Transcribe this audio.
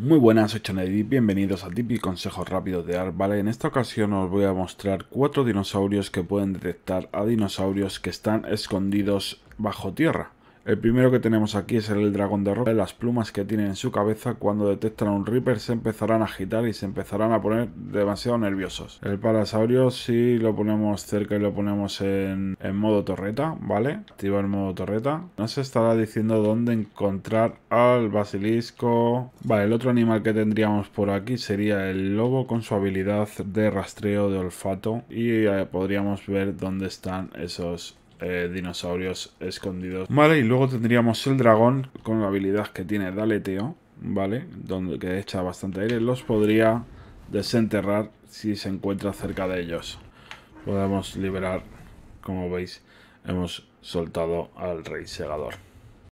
Muy buenas, soy bienvenidos a Tipi Consejos Rápidos de Art. en esta ocasión os voy a mostrar cuatro dinosaurios que pueden detectar a dinosaurios que están escondidos bajo tierra. El primero que tenemos aquí es el dragón de roca. Las plumas que tiene en su cabeza cuando detectan a un Reaper se empezarán a agitar y se empezarán a poner demasiado nerviosos. El parasaurio si lo ponemos cerca y lo ponemos en, modo torreta, ¿vale? Activa el modo torreta. Nos estará diciendo dónde encontrar al basilisco. Vale, el otro animal que tendríamos por aquí sería el lobo con su habilidad de rastreo de olfato y eh, podríamos ver dónde están esos eh, dinosaurios escondidos. Vale, y luego tendríamos el dragón con la habilidad que tiene Daleteo ¿vale? Donde que echa bastante aire, los podría desenterrar si se encuentra cerca de ellos. Podemos liberar, como veis, hemos soltado al rey segador.